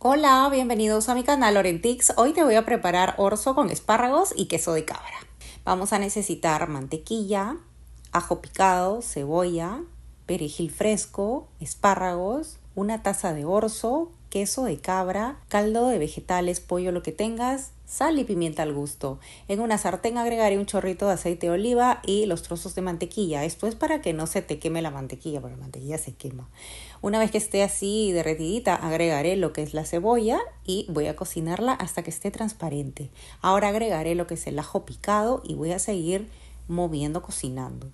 Hola, bienvenidos a mi canal Orentix. Hoy te voy a preparar orzo con espárragos y queso de cabra. Vamos a necesitar mantequilla, ajo picado, cebolla, perejil fresco, espárragos, una taza de orzo, queso de cabra, caldo de vegetales, pollo, lo que tengas, sal y pimienta al gusto. En una sartén agregaré un chorrito de aceite de oliva y los trozos de mantequilla. Esto es para que no se te queme la mantequilla, porque la mantequilla se quema. Una vez que esté así derretidita, agregaré lo que es la cebolla y voy a cocinarla hasta que esté transparente. Ahora agregaré lo que es el ajo picado y voy a seguir moviendo, cocinando.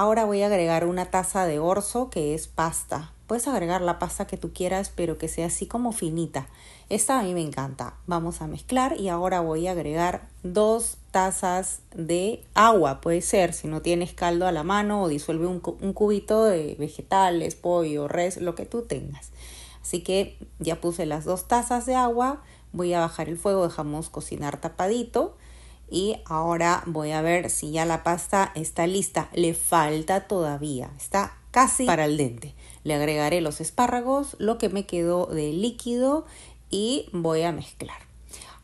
Ahora voy a agregar una taza de orzo que es pasta. Puedes agregar la pasta que tú quieras, pero que sea así como finita. Esta a mí me encanta. Vamos a mezclar y ahora voy a agregar dos tazas de agua. Puede ser, si no tienes caldo a la mano o disuelve un, un cubito de vegetales, pollo, res, lo que tú tengas. Así que ya puse las dos tazas de agua. Voy a bajar el fuego, dejamos cocinar tapadito y ahora voy a ver si ya la pasta está lista. Le falta todavía, está casi para el dente. Le agregaré los espárragos, lo que me quedó de líquido y voy a mezclar.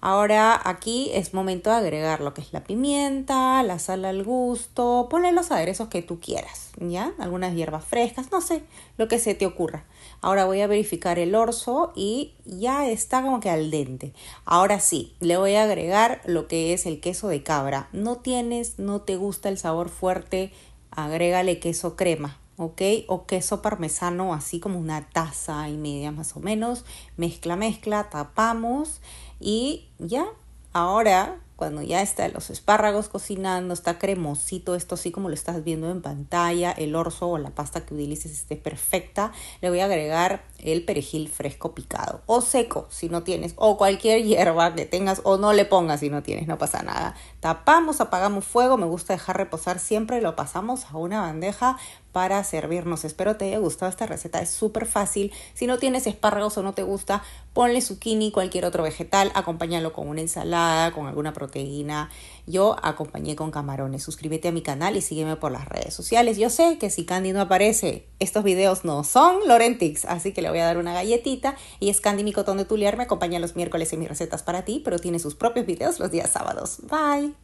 Ahora aquí es momento de agregar lo que es la pimienta, la sal al gusto, ponle los aderezos que tú quieras, ¿ya? Algunas hierbas frescas, no sé, lo que se te ocurra. Ahora voy a verificar el orzo y ya está como que al dente. Ahora sí, le voy a agregar lo que es el queso de cabra. No tienes, no te gusta el sabor fuerte, agrégale queso crema, ¿ok? O queso parmesano, así como una taza y media más o menos. Mezcla, mezcla, tapamos y ya. Ahora cuando ya están los espárragos cocinando, está cremosito, esto así como lo estás viendo en pantalla, el orzo o la pasta que utilices esté perfecta, le voy a agregar el perejil fresco picado o seco si no tienes, o cualquier hierba que tengas o no le pongas si no tienes, no pasa nada. Tapamos, apagamos fuego, me gusta dejar reposar siempre, lo pasamos a una bandeja para servirnos. Espero te haya gustado esta receta, es súper fácil. Si no tienes espárragos o no te gusta, ponle zucchini, cualquier otro vegetal, acompáñalo con una ensalada, con alguna proteína proteína. Yo acompañé con camarones. Suscríbete a mi canal y sígueme por las redes sociales. Yo sé que si Candy no aparece, estos videos no son Lorentix, así que le voy a dar una galletita. Y es Candy cotón de Tuliar, me acompaña los miércoles en mis recetas para ti, pero tiene sus propios videos los días sábados. Bye.